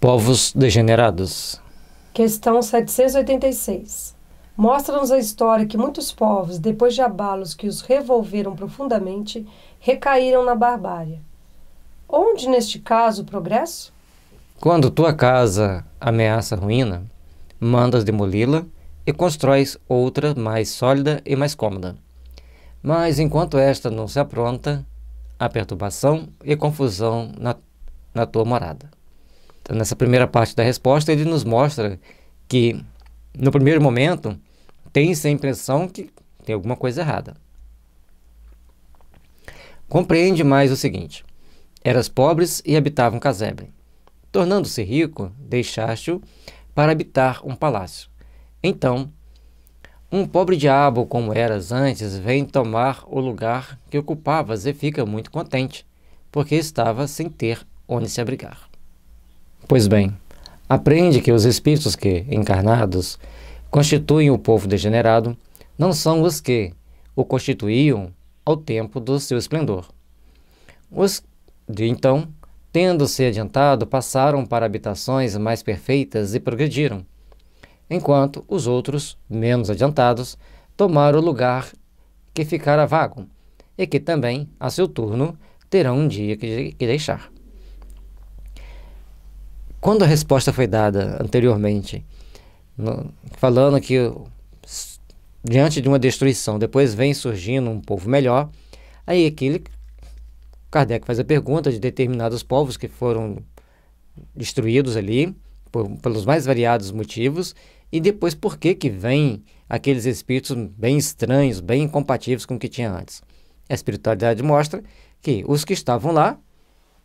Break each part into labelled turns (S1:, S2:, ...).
S1: Povos degenerados.
S2: Questão 786. Mostra-nos a história que muitos povos, depois de abalos que os revolveram profundamente, recaíram na barbárie. Onde, neste caso, o progresso?
S1: Quando tua casa ameaça ruína, mandas demoli-la e constróis outra mais sólida e mais cômoda. Mas enquanto esta não se apronta, há perturbação e confusão na, na tua morada. Então, nessa primeira parte da resposta, ele nos mostra que, no primeiro momento, tem-se a impressão que tem alguma coisa errada. Compreende mais o seguinte: eras pobres e habitava um casebre. Tornando-se rico, deixaste-o para habitar um palácio. Então, um pobre diabo como eras antes vem tomar o lugar que ocupavas e fica muito contente, porque estava sem ter onde se abrigar. Pois bem, aprende que os espíritos que, encarnados, constituem o povo degenerado, não são os que o constituíam ao tempo do seu esplendor. Os de então, tendo-se adiantado, passaram para habitações mais perfeitas e progrediram, enquanto os outros, menos adiantados, tomaram o lugar que ficara vago e que também, a seu turno, terão um dia que, que deixar quando a resposta foi dada anteriormente, no, falando que diante de uma destruição, depois vem surgindo um povo melhor, aí aquele Kardec faz a pergunta de determinados povos que foram destruídos ali por, pelos mais variados motivos e depois por que que vem aqueles espíritos bem estranhos, bem incompatíveis com o que tinha antes. A espiritualidade mostra que os que estavam lá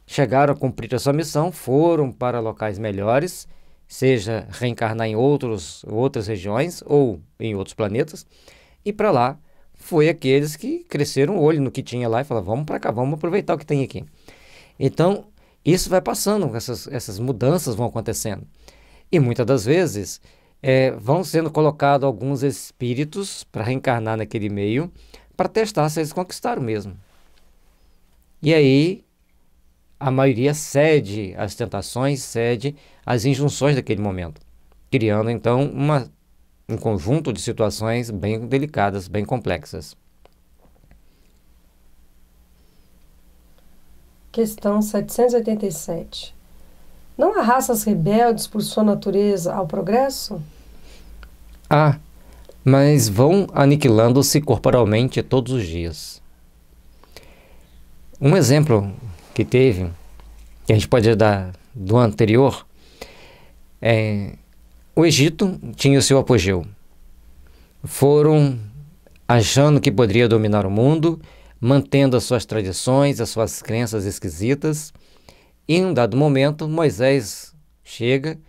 S1: Chegaram a cumprir a sua missão, foram para locais melhores, seja reencarnar em outros, outras regiões ou em outros planetas, e para lá foi aqueles que cresceram o olho no que tinha lá e falaram: vamos para cá, vamos aproveitar o que tem aqui. Então, isso vai passando, essas, essas mudanças vão acontecendo. E muitas das vezes é, vão sendo colocados alguns espíritos para reencarnar naquele meio, para testar se eles conquistaram mesmo. E aí a maioria cede às tentações, cede às injunções daquele momento, criando então uma, um conjunto de situações bem delicadas, bem complexas.
S2: Questão 787. Não há raças rebeldes por sua natureza ao progresso? Há,
S1: ah, mas vão aniquilando-se corporalmente todos os dias. Um exemplo que teve, que a gente pode dar do anterior, é, o Egito tinha o seu apogeu. Foram achando que poderia dominar o mundo, mantendo as suas tradições, as suas crenças esquisitas. E em um dado momento, Moisés chega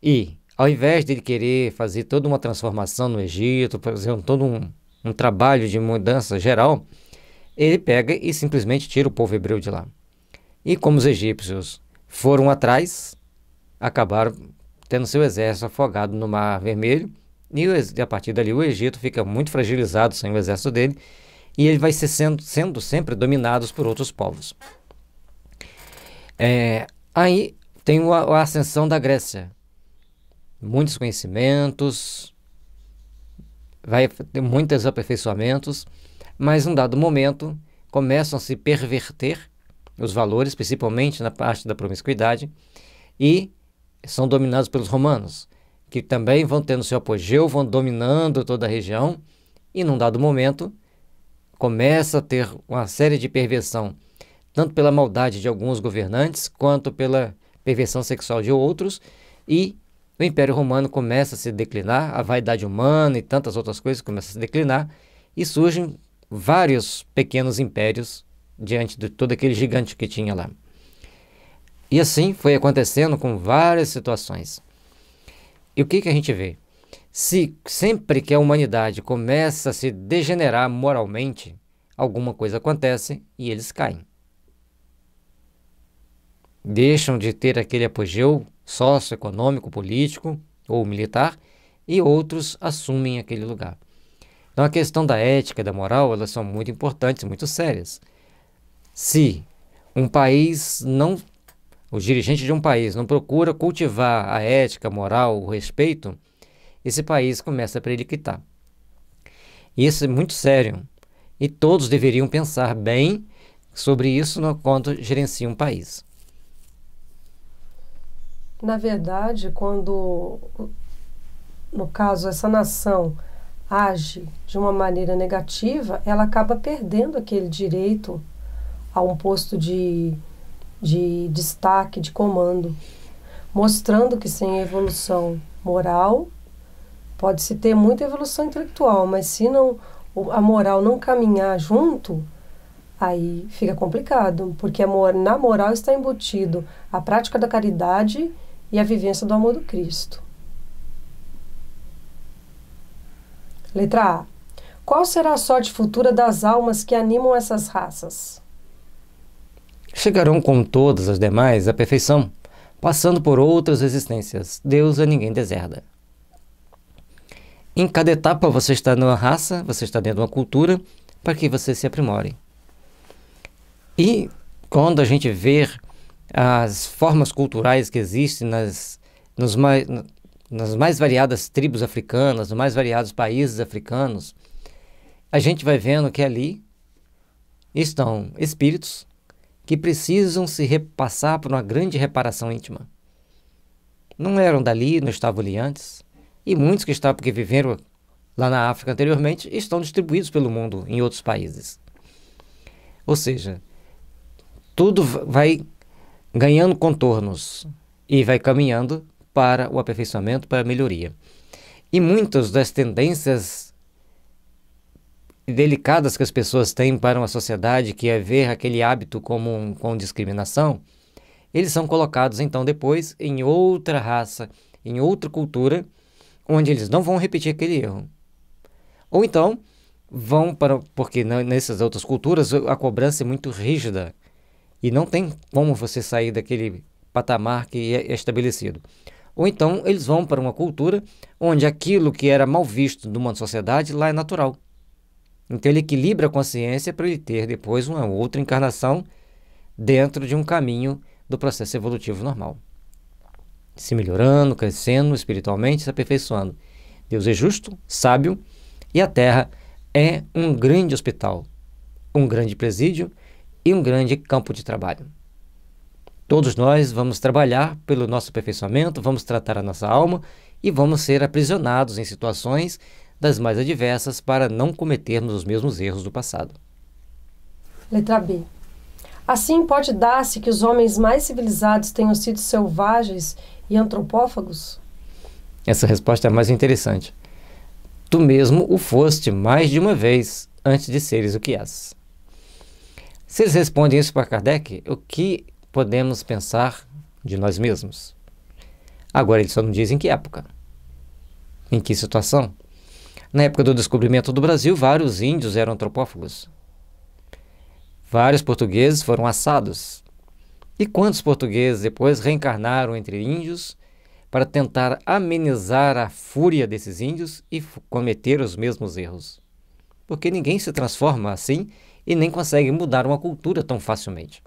S1: e, ao invés de ele querer fazer toda uma transformação no Egito, fazer todo um, um trabalho de mudança geral, ele pega e simplesmente tira o povo hebreu de lá. E como os egípcios foram atrás, acabaram tendo seu exército afogado no Mar Vermelho. E a partir dali o Egito fica muito fragilizado sem o exército dele. E ele vai ser sendo, sendo sempre dominado por outros povos. É, aí tem a, a ascensão da Grécia. Muitos conhecimentos, vai ter muitos aperfeiçoamentos, mas num dado momento começam a se perverter os valores, principalmente na parte da promiscuidade, e são dominados pelos romanos, que também vão tendo seu apogeu, vão dominando toda a região, e num dado momento começa a ter uma série de perversão, tanto pela maldade de alguns governantes, quanto pela perversão sexual de outros, e o Império Romano começa a se declinar, a vaidade humana e tantas outras coisas começam a se declinar, e surgem vários pequenos impérios diante de todo aquele gigante que tinha lá. E assim foi acontecendo com várias situações. E o que, que a gente vê? Se sempre que a humanidade começa a se degenerar moralmente, alguma coisa acontece e eles caem. Deixam de ter aquele apogeu socioeconômico, político ou militar e outros assumem aquele lugar. Então a questão da ética e da moral, elas são muito importantes, muito sérias. Se um país não. Os dirigentes de um país não procura cultivar a ética, a moral, o respeito, esse país começa a prediquitar. Isso é muito sério. E todos deveriam pensar bem sobre isso no quanto gerencia um país.
S2: Na verdade, quando, no caso, essa nação age de uma maneira negativa, ela acaba perdendo aquele direito a um posto de, de destaque, de comando, mostrando que sem evolução moral pode-se ter muita evolução intelectual, mas se não a moral não caminhar junto, aí fica complicado, porque na moral está embutido a prática da caridade e a vivência do amor do Cristo. Letra A. Qual será a sorte futura das almas que animam essas raças?
S1: chegarão com todas as demais à perfeição, passando por outras existências. Deus a é ninguém deserda. Em cada etapa você está numa raça, você está dentro de uma cultura, para que você se aprimore. E quando a gente vê as formas culturais que existem nas, nos mais, nas mais variadas tribos africanas, nos mais variados países africanos, a gente vai vendo que ali estão espíritos que precisam se repassar por uma grande reparação íntima. Não eram dali, não estavam ali antes. E muitos que estavam que viveram lá na África anteriormente estão distribuídos pelo mundo em outros países. Ou seja, tudo vai ganhando contornos e vai caminhando para o aperfeiçoamento, para a melhoria. E muitas das tendências delicadas que as pessoas têm para uma sociedade, que é ver aquele hábito como um, com discriminação, eles são colocados então depois em outra raça, em outra cultura, onde eles não vão repetir aquele erro. Ou então vão para porque nessas outras culturas a cobrança é muito rígida e não tem como você sair daquele patamar que é estabelecido. Ou então eles vão para uma cultura onde aquilo que era mal visto numa sociedade lá é natural. Então ele equilibra a consciência para ele ter depois uma outra encarnação dentro de um caminho do processo evolutivo normal. Se melhorando, crescendo espiritualmente, se aperfeiçoando. Deus é justo, sábio e a Terra é um grande hospital, um grande presídio e um grande campo de trabalho. Todos nós vamos trabalhar pelo nosso aperfeiçoamento, vamos tratar a nossa alma e vamos ser aprisionados em situações das mais adversas para não cometermos os mesmos erros do passado.
S2: Letra B. Assim, pode dar-se que os homens mais civilizados tenham sido selvagens e antropófagos?
S1: Essa resposta é mais interessante. Tu mesmo o foste mais de uma vez antes de seres o que és. Se eles respondem isso para Kardec, o que podemos pensar de nós mesmos? Agora, eles só não dizem em que época, em que situação, na época do descobrimento do Brasil, vários índios eram antropófagos. Vários portugueses foram assados. E quantos portugueses depois reencarnaram entre índios para tentar amenizar a fúria desses índios e cometer os mesmos erros? Porque ninguém se transforma assim e nem consegue mudar uma cultura tão facilmente.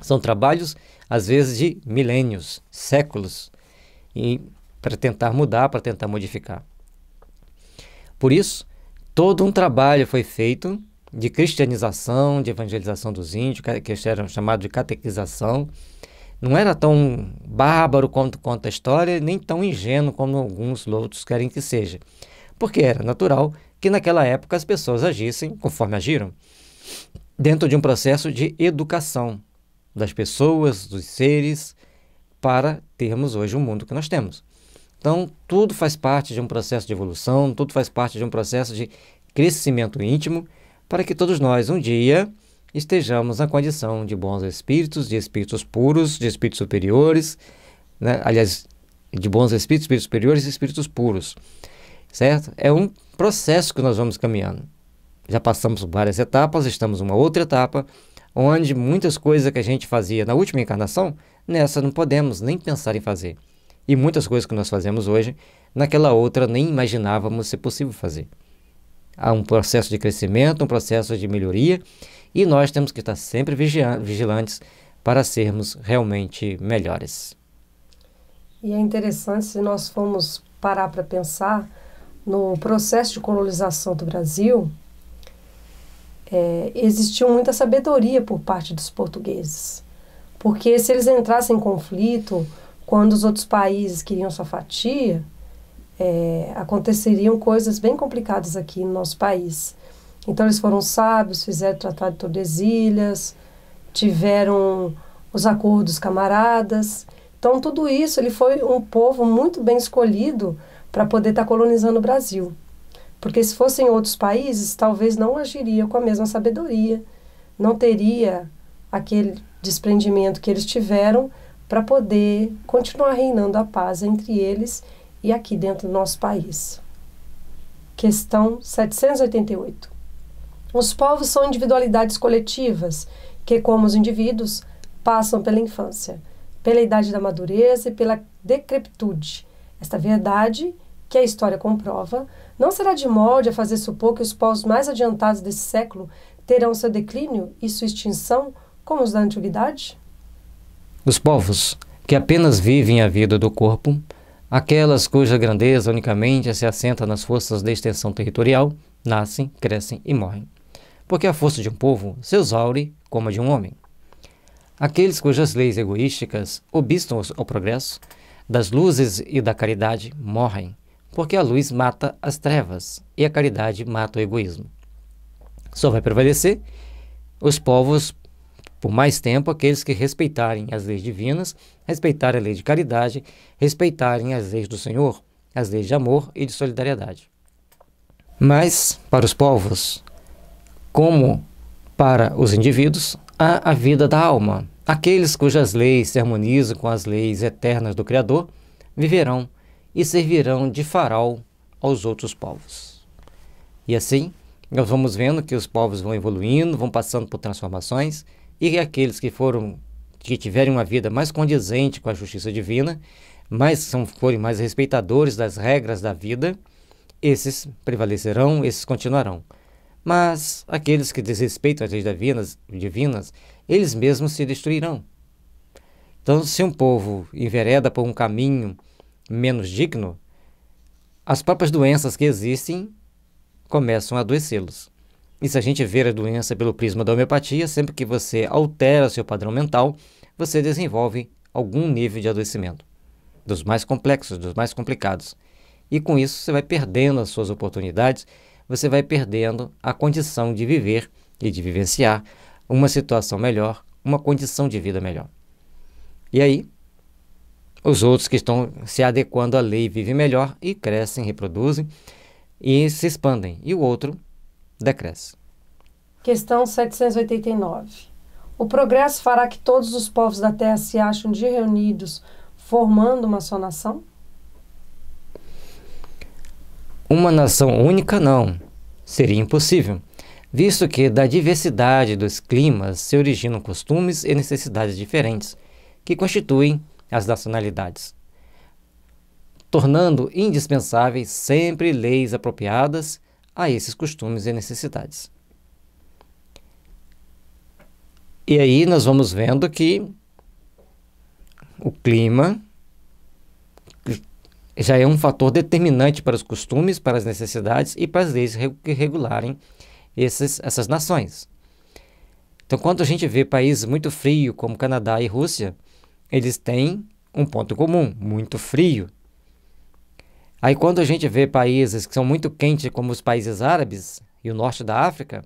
S1: São trabalhos, às vezes, de milênios, séculos, para tentar mudar, para tentar modificar. Por isso, todo um trabalho foi feito de cristianização, de evangelização dos índios, que eram chamados de catequização. Não era tão bárbaro quanto conta a história, nem tão ingênuo como alguns outros querem que seja. Porque era natural que naquela época as pessoas agissem conforme agiram, dentro de um processo de educação das pessoas, dos seres, para termos hoje o mundo que nós temos. Então, tudo faz parte de um processo de evolução, tudo faz parte de um processo de crescimento íntimo, para que todos nós, um dia, estejamos na condição de bons espíritos, de espíritos puros, de espíritos superiores, né? aliás, de bons espíritos, espíritos superiores e espíritos puros, certo? É um processo que nós vamos caminhando. Já passamos várias etapas, estamos em uma outra etapa, onde muitas coisas que a gente fazia na última encarnação, nessa não podemos nem pensar em fazer. E muitas coisas que nós fazemos hoje, naquela outra nem imaginávamos ser possível fazer. Há um processo de crescimento, um processo de melhoria, e nós temos que estar sempre vigilantes para sermos realmente melhores.
S2: E é interessante se nós formos parar para pensar no processo de colonização do Brasil, é, existiu muita sabedoria por parte dos portugueses. Porque se eles entrassem em conflito, quando os outros países queriam sua fatia, é, aconteceriam coisas bem complicadas aqui no nosso país. Então eles foram sábios, fizeram o Tratado de Tordesilhas, tiveram os acordos camaradas. Então tudo isso, ele foi um povo muito bem escolhido para poder estar tá colonizando o Brasil. Porque se fossem outros países, talvez não agiria com a mesma sabedoria, não teria aquele desprendimento que eles tiveram para poder continuar reinando a paz entre eles e aqui dentro do nosso país. Questão 788. Os povos são individualidades coletivas que, como os indivíduos, passam pela infância, pela idade da madureza e pela decrepitude. Esta verdade, que a história comprova, não será de molde a fazer supor que os povos mais adiantados desse século terão seu declínio e sua extinção como os da antiguidade?
S1: Os povos que apenas vivem a vida do corpo, aquelas cuja grandeza unicamente se assenta nas forças de extensão territorial, nascem, crescem e morrem. Porque a força de um povo se exaure como a de um homem. Aqueles cujas leis egoísticas obstam ao progresso, das luzes e da caridade morrem, porque a luz mata as trevas e a caridade mata o egoísmo. Só vai prevalecer os povos por mais tempo aqueles que respeitarem as leis divinas, respeitarem a lei de caridade, respeitarem as leis do Senhor, as leis de amor e de solidariedade. Mas, para os povos, como para os indivíduos, há a vida da alma. Aqueles cujas leis se harmonizam com as leis eternas do Criador viverão e servirão de farol aos outros povos. E assim, nós vamos vendo que os povos vão evoluindo, vão passando por transformações e aqueles que foram que tiverem uma vida mais condizente com a justiça divina, mas são forem mais respeitadores das regras da vida, esses prevalecerão, esses continuarão. Mas aqueles que desrespeitam as leis divinas, divinas, eles mesmos se destruirão. Então, se um povo envereda por um caminho menos digno, as próprias doenças que existem começam a adoecê-los. E se a gente ver a doença pelo prisma da homeopatia, sempre que você altera seu padrão mental, você desenvolve algum nível de adoecimento, dos mais complexos, dos mais complicados. E com isso você vai perdendo as suas oportunidades, você vai perdendo a condição de viver e de vivenciar uma situação melhor, uma condição de vida melhor. E aí, os outros que estão se adequando à lei vivem melhor e crescem, reproduzem e se expandem. E o outro decresce.
S2: Questão 789. O progresso fará que todos os povos da Terra se achem de reunidos, formando uma só nação?
S1: Uma nação única não. Seria impossível, visto que da diversidade dos climas se originam costumes e necessidades diferentes, que constituem as nacionalidades, tornando indispensáveis sempre leis apropriadas a esses costumes e necessidades. E aí nós vamos vendo que o clima já é um fator determinante para os costumes, para as necessidades e para as leis que regularem esses, essas nações. Então, quando a gente vê países muito frios, como Canadá e Rússia, eles têm um ponto comum: muito frio. Aí quando a gente vê países que são muito quentes, como os países árabes e o norte da África,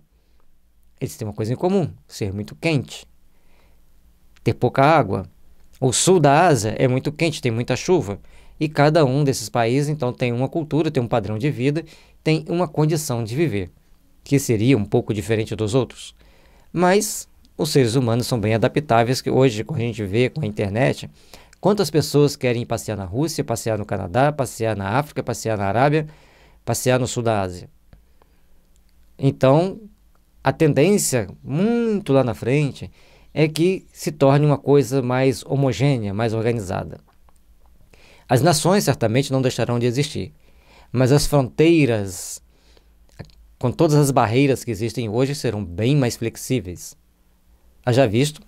S1: eles têm uma coisa em comum: ser muito quente, ter pouca água. O sul da Ásia é muito quente, tem muita chuva. E cada um desses países, então, tem uma cultura, tem um padrão de vida, tem uma condição de viver, que seria um pouco diferente dos outros. Mas os seres humanos são bem adaptáveis, que hoje, quando a gente vê com a internet, Quantas pessoas querem passear na Rússia, passear no Canadá, passear na África, passear na Arábia, passear no sul da Ásia? Então, a tendência, muito lá na frente, é que se torne uma coisa mais homogênea, mais organizada. As nações certamente não deixarão de existir, mas as fronteiras, com todas as barreiras que existem hoje, serão bem mais flexíveis. Haja visto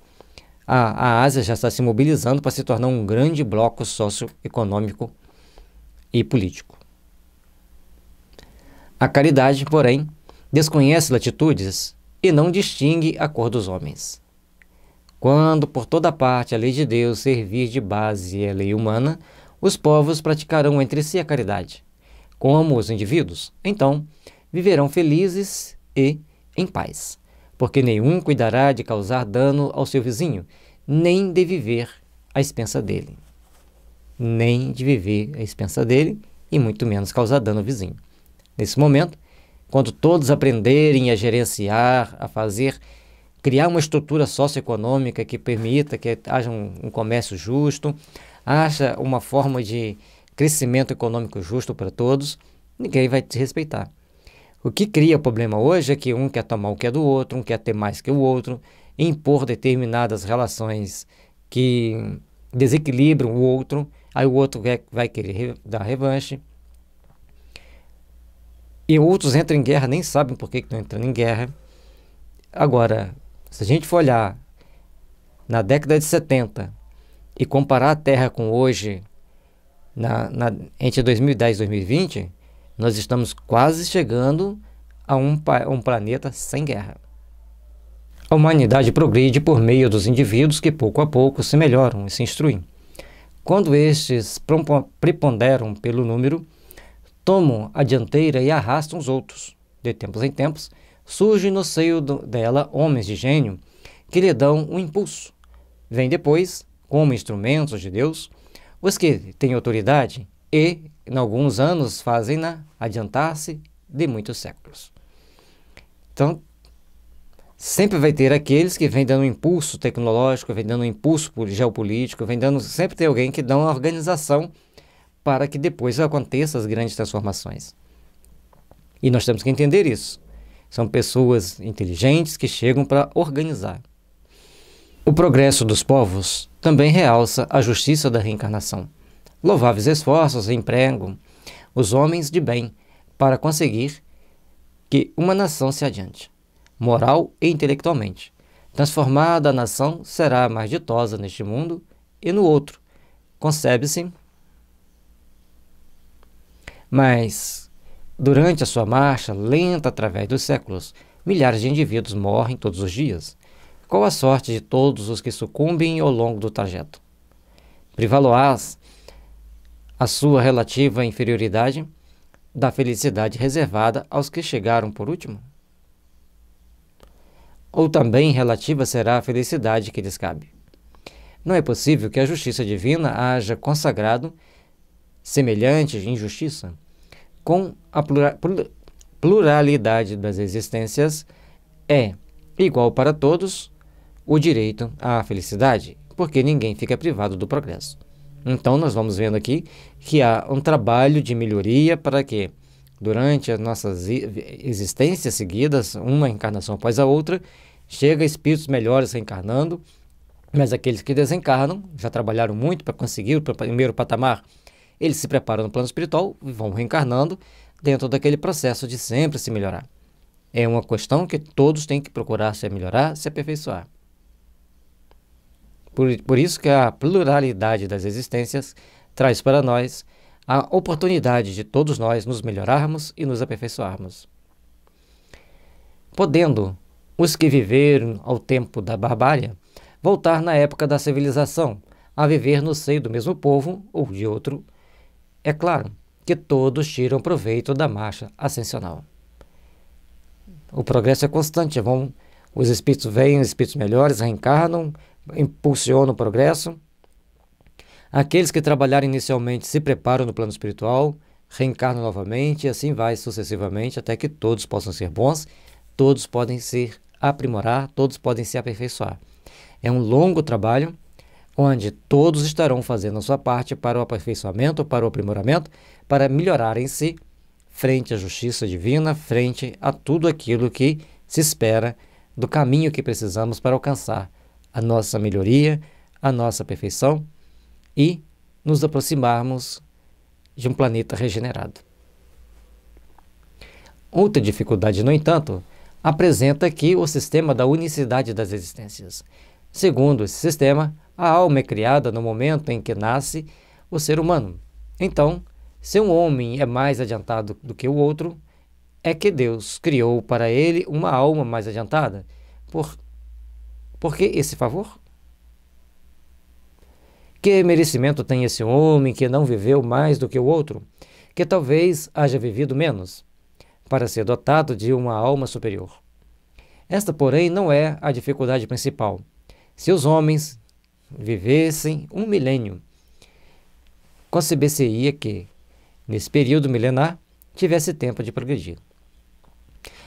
S1: a, a Ásia já está se mobilizando para se tornar um grande bloco socioeconômico e político. A caridade, porém, desconhece latitudes e não distingue a cor dos homens. Quando por toda parte a lei de Deus servir de base à lei humana, os povos praticarão entre si a caridade. Como os indivíduos, então, viverão felizes e em paz porque nenhum cuidará de causar dano ao seu vizinho, nem de viver à expensa dele. Nem de viver à expensa dele, e muito menos causar dano ao vizinho. Nesse momento, quando todos aprenderem a gerenciar, a fazer, criar uma estrutura socioeconômica que permita que haja um, um comércio justo, haja uma forma de crescimento econômico justo para todos, ninguém vai te respeitar. O que cria problema hoje é que um quer tomar o que é do outro, um quer ter mais que o outro, impor determinadas relações que desequilibram o outro, aí o outro vai querer dar revanche. E outros entram em guerra, nem sabem por que estão entrando em guerra. Agora, se a gente for olhar na década de 70 e comparar a Terra com hoje, na, na, entre 2010 e 2020, nós estamos quase chegando a um, um planeta sem guerra. A humanidade progride por meio dos indivíduos que pouco a pouco se melhoram e se instruem. Quando estes preponderam pelo número, tomam a dianteira e arrastam os outros. De tempos em tempos, surgem no seio do, dela homens de gênio que lhe dão um impulso. Vêm depois, como instrumentos de Deus, os que têm autoridade e em alguns anos fazem-na né, adiantar-se de muitos séculos. Então, sempre vai ter aqueles que vêm dando um impulso tecnológico, vêm dando um impulso geopolítico, vêm dando, sempre tem alguém que dá uma organização para que depois aconteçam as grandes transformações. E nós temos que entender isso. São pessoas inteligentes que chegam para organizar. O progresso dos povos também realça a justiça da reencarnação louváveis esforços empregam os homens de bem para conseguir que uma nação se adiante, moral e intelectualmente. Transformada a nação será mais ditosa neste mundo e no outro. Concebe-se. Mas, durante a sua marcha lenta através dos séculos, milhares de indivíduos morrem todos os dias. Qual a sorte de todos os que sucumbem ao longo do trajeto? Privá-lo-ás a sua relativa inferioridade da felicidade reservada aos que chegaram por último? Ou também relativa será a felicidade que lhes cabe? Não é possível que a justiça divina haja consagrado semelhante injustiça com a pluralidade das existências é igual para todos o direito à felicidade, porque ninguém fica privado do progresso. Então, nós vamos vendo aqui que há um trabalho de melhoria para que, durante as nossas existências seguidas, uma encarnação após a outra, chega espíritos melhores reencarnando, mas aqueles que desencarnam já trabalharam muito para conseguir o primeiro patamar. Eles se preparam no plano espiritual e vão reencarnando dentro daquele processo de sempre se melhorar. É uma questão que todos têm que procurar se melhorar, se aperfeiçoar. Por, por isso que a pluralidade das existências traz para nós a oportunidade de todos nós nos melhorarmos e nos aperfeiçoarmos. Podendo os que viveram ao tempo da barbárie voltar na época da civilização a viver no seio do mesmo povo ou de outro, é claro que todos tiram proveito da marcha ascensional. O progresso é constante, vão, é os espíritos vêm, os espíritos melhores reencarnam, impulsiona o progresso. Aqueles que trabalharam inicialmente se preparam no plano espiritual, reencarnam novamente e assim vai sucessivamente até que todos possam ser bons, todos podem se aprimorar, todos podem se aperfeiçoar. É um longo trabalho onde todos estarão fazendo a sua parte para o aperfeiçoamento, para o aprimoramento, para melhorarem-se frente à justiça divina, frente a tudo aquilo que se espera do caminho que precisamos para alcançar a nossa melhoria, a nossa perfeição e nos aproximarmos de um planeta regenerado. Outra dificuldade, no entanto, apresenta aqui o sistema da unicidade das existências. Segundo esse sistema, a alma é criada no momento em que nasce o ser humano. Então, se um homem é mais adiantado do que o outro, é que Deus criou para ele uma alma mais adiantada. Por por que esse favor? Que merecimento tem esse homem que não viveu mais do que o outro, que talvez haja vivido menos, para ser dotado de uma alma superior? Esta, porém, não é a dificuldade principal. Se os homens vivessem um milênio, concebesse-ia que, nesse período milenar, tivesse tempo de progredir.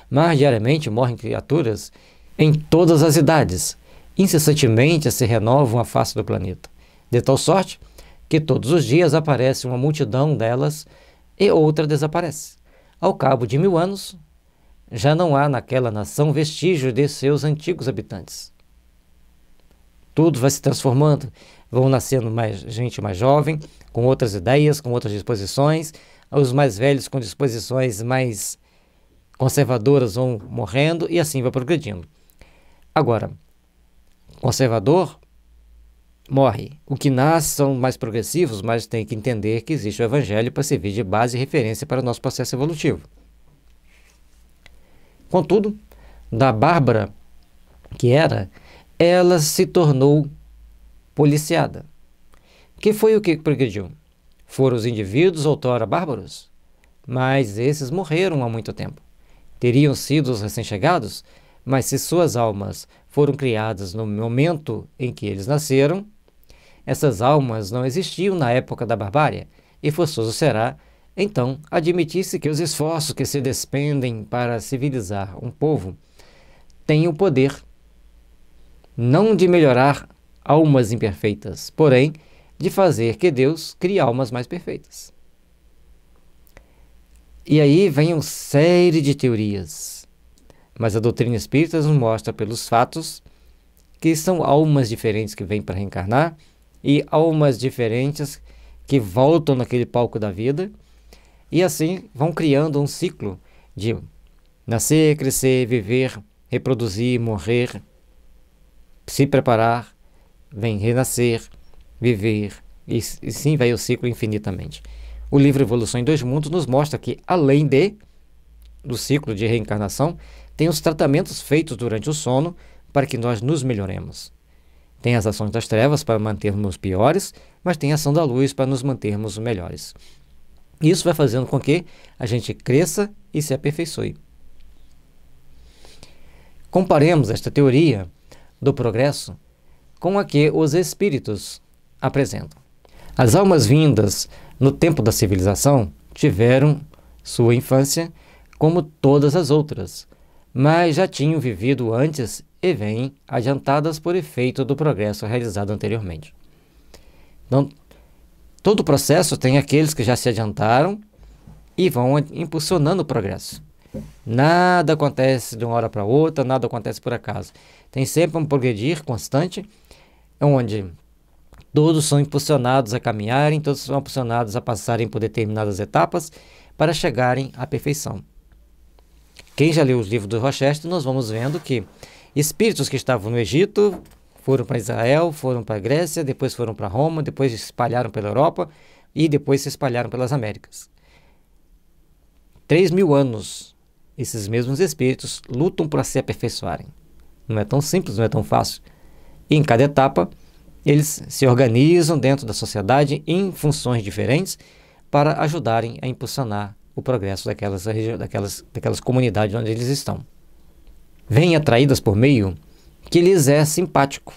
S1: Mas diariamente morrem criaturas em todas as idades, incessantemente se renovam a face do planeta, de tal sorte que todos os dias aparece uma multidão delas e outra desaparece. Ao cabo de mil anos, já não há naquela nação vestígio de seus antigos habitantes. Tudo vai se transformando, vão nascendo mais gente mais jovem, com outras ideias, com outras disposições, os mais velhos com disposições mais conservadoras vão morrendo e assim vai progredindo. Agora, conservador morre. O que nasce são mais progressivos, mas tem que entender que existe o evangelho para servir de base e referência para o nosso processo evolutivo. Contudo, da Bárbara, que era, ela se tornou policiada. Que foi o que progrediu? Foram os indivíduos outrora bárbaros, mas esses morreram há muito tempo. Teriam sido os recém-chegados, mas se suas almas foram criadas no momento em que eles nasceram, essas almas não existiam na época da barbárie, e forçoso será, então, admitir-se que os esforços que se despendem para civilizar um povo têm o poder não de melhorar almas imperfeitas, porém de fazer que Deus crie almas mais perfeitas. E aí vem uma série de teorias mas a doutrina espírita nos mostra pelos fatos que são almas diferentes que vêm para reencarnar e almas diferentes que voltam naquele palco da vida e assim vão criando um ciclo de nascer, crescer, viver, reproduzir, morrer, se preparar, vem renascer, viver e, e sim vai o ciclo infinitamente. O livro Evolução em Dois Mundos nos mostra que além de do ciclo de reencarnação, tem os tratamentos feitos durante o sono para que nós nos melhoremos. Tem as ações das trevas para mantermos piores, mas tem a ação da luz para nos mantermos melhores. Isso vai fazendo com que a gente cresça e se aperfeiçoe. Comparemos esta teoria do progresso com a que os espíritos apresentam. As almas vindas no tempo da civilização tiveram sua infância como todas as outras, mas já tinham vivido antes e vêm adiantadas por efeito do progresso realizado anteriormente. Então, todo processo tem aqueles que já se adiantaram e vão impulsionando o progresso. Nada acontece de uma hora para outra, nada acontece por acaso. Tem sempre um progredir constante, onde todos são impulsionados a caminharem, todos são impulsionados a passarem por determinadas etapas para chegarem à perfeição. Quem já leu os livros do Rochester, nós vamos vendo que espíritos que estavam no Egito foram para Israel, foram para a Grécia, depois foram para Roma, depois se espalharam pela Europa e depois se espalharam pelas Américas. Três mil anos esses mesmos espíritos lutam para se aperfeiçoarem. Não é tão simples, não é tão fácil. E em cada etapa, eles se organizam dentro da sociedade em funções diferentes para ajudarem a impulsionar o progresso daquelas, daquelas, daquelas comunidades onde eles estão. Vêm atraídas por meio que lhes é simpático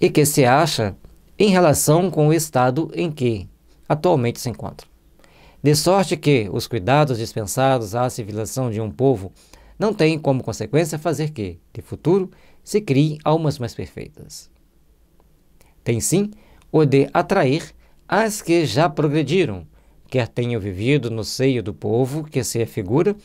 S1: e que se acha em relação com o estado em que atualmente se encontram. De sorte que os cuidados dispensados à civilização de um povo não têm como consequência fazer que, de futuro, se criem almas mais perfeitas. Tem sim o de atrair as que já progrediram quer tenham vivido no seio do povo que se afigura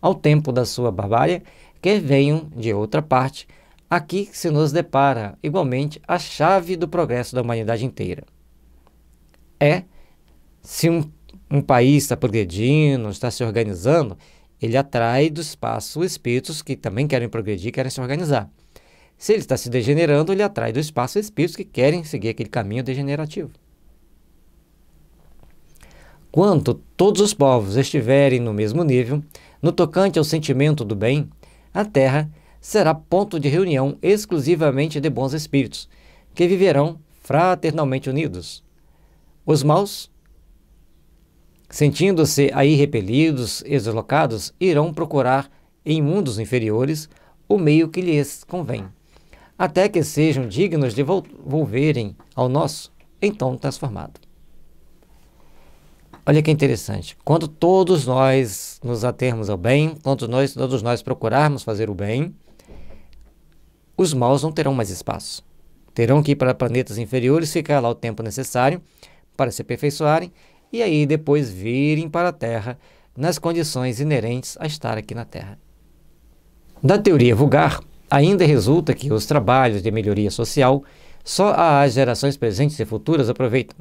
S1: ao tempo da sua barbárie, quer venham de outra parte, aqui se nos depara igualmente a chave do progresso da humanidade inteira. É, se um, um país está progredindo, está se organizando, ele atrai do espaço espíritos que também querem progredir, querem se organizar. Se ele está se degenerando, ele atrai do espaço espíritos que querem seguir aquele caminho degenerativo. Quando todos os povos estiverem no mesmo nível, no tocante ao sentimento do bem, a terra será ponto de reunião exclusivamente de bons espíritos, que viverão fraternalmente unidos. Os maus, sentindo-se aí repelidos e deslocados, irão procurar em mundos inferiores o meio que lhes convém, até que sejam dignos de volverem ao nosso, então transformado. Olha que interessante. Quando todos nós nos atermos ao bem, quando nós, todos nós procurarmos fazer o bem, os maus não terão mais espaço. Terão que ir para planetas inferiores, ficar lá o tempo necessário para se aperfeiçoarem e aí depois virem para a Terra nas condições inerentes a estar aqui na Terra. Da teoria vulgar, ainda resulta que os trabalhos de melhoria social só as gerações presentes e futuras aproveitam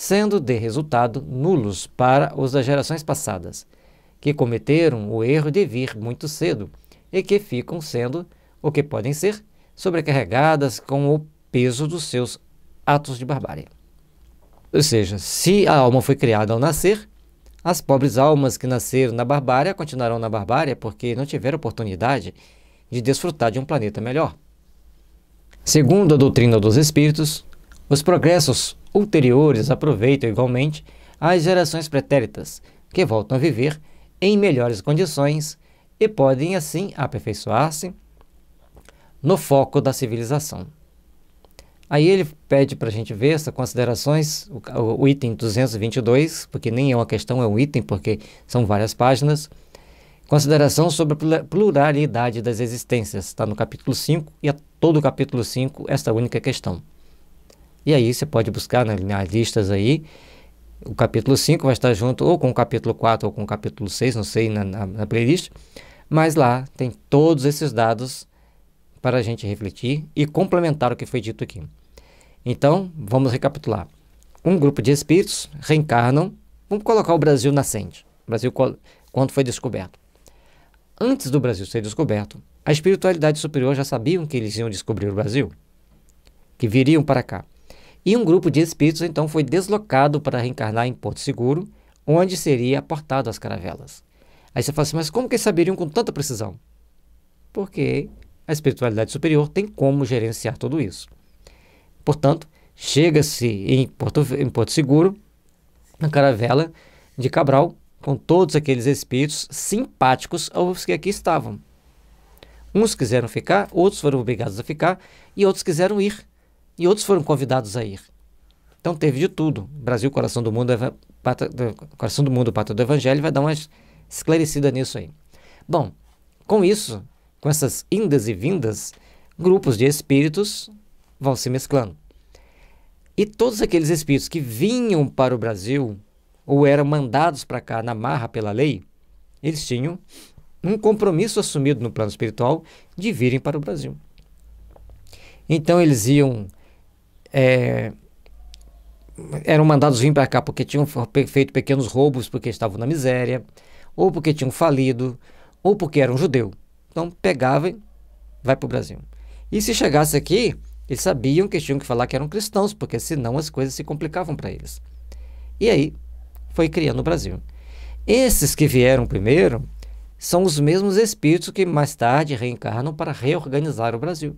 S1: sendo de resultado nulos para os das gerações passadas, que cometeram o erro de vir muito cedo e que ficam sendo, o que podem ser, sobrecarregadas com o peso dos seus atos de barbárie. Ou seja, se a alma foi criada ao nascer, as pobres almas que nasceram na barbárie continuarão na barbárie porque não tiveram oportunidade de desfrutar de um planeta melhor. Segundo a doutrina dos Espíritos, os progressos ulteriores aproveitam igualmente as gerações pretéritas, que voltam a viver em melhores condições e podem assim aperfeiçoar-se no foco da civilização. Aí ele pede para a gente ver essas considerações, o, o, item 222, porque nem é uma questão, é um item, porque são várias páginas. Consideração sobre a pluralidade das existências, está no capítulo 5, e a todo o capítulo 5, esta única questão. E aí você pode buscar nas, nas listas aí. O capítulo 5 vai estar junto ou com o capítulo 4 ou com o capítulo 6, não sei, na, na, na playlist. Mas lá tem todos esses dados para a gente refletir e complementar o que foi dito aqui. Então, vamos recapitular. Um grupo de espíritos reencarnam. Vamos colocar o Brasil nascente. O Brasil quando foi descoberto. Antes do Brasil ser descoberto, a espiritualidade superior já sabiam que eles iam descobrir o Brasil, que viriam para cá. E um grupo de espíritos então foi deslocado para reencarnar em Porto Seguro, onde seria aportado as caravelas. Aí você fala assim, mas como que eles saberiam com tanta precisão? Porque a espiritualidade superior tem como gerenciar tudo isso. Portanto, chega-se em Porto, em Porto Seguro, na caravela de Cabral, com todos aqueles espíritos simpáticos aos que aqui estavam. Uns quiseram ficar, outros foram obrigados a ficar e outros quiseram ir. E outros foram convidados a ir. Então teve de tudo. Brasil, coração do mundo, pata, coração do mundo, pata do evangelho, vai dar uma esclarecida nisso aí. Bom, com isso, com essas indas e vindas, grupos de espíritos vão se mesclando. E todos aqueles espíritos que vinham para o Brasil ou eram mandados para cá na marra pela lei, eles tinham um compromisso assumido no plano espiritual de virem para o Brasil. Então eles iam é, eram mandados vir para cá porque tinham feito pequenos roubos, porque estavam na miséria, ou porque tinham falido, ou porque eram judeu. Então pegavam e vai para o Brasil. E se chegasse aqui, eles sabiam que tinham que falar que eram cristãos, porque senão as coisas se complicavam para eles. E aí foi criando o Brasil. Esses que vieram primeiro são os mesmos espíritos que mais tarde reencarnam para reorganizar o Brasil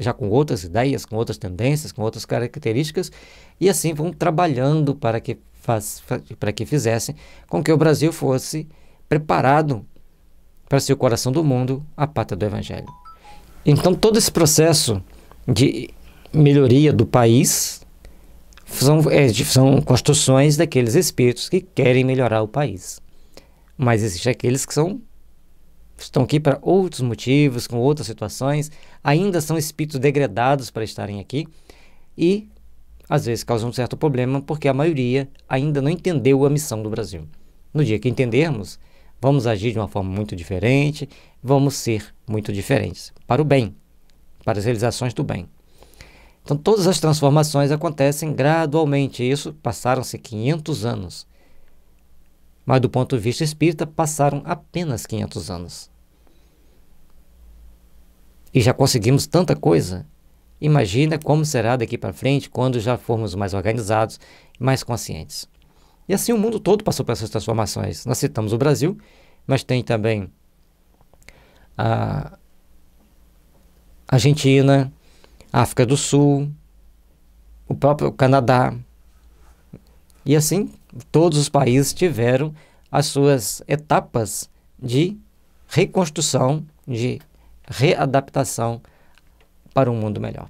S1: já com outras ideias, com outras tendências, com outras características, e assim vão trabalhando para que, faz, para que fizessem com que o Brasil fosse preparado para ser o coração do mundo, a pata do Evangelho. Então, todo esse processo de melhoria do país são, é, são construções daqueles espíritos que querem melhorar o país. Mas existem aqueles que são estão aqui para outros motivos, com outras situações, ainda são espíritos degradados para estarem aqui e às vezes causam um certo problema porque a maioria ainda não entendeu a missão do Brasil. No dia que entendermos, vamos agir de uma forma muito diferente, vamos ser muito diferentes para o bem, para as realizações do bem. Então, todas as transformações acontecem gradualmente. Isso passaram-se 500 anos mas do ponto de vista espírita passaram apenas 500 anos. E já conseguimos tanta coisa. Imagina como será daqui para frente quando já formos mais organizados, mais conscientes. E assim o mundo todo passou por essas transformações. Nós citamos o Brasil, mas tem também a Argentina, a África do Sul, o próprio Canadá. E assim Todos os países tiveram as suas etapas de reconstrução, de readaptação para um mundo melhor.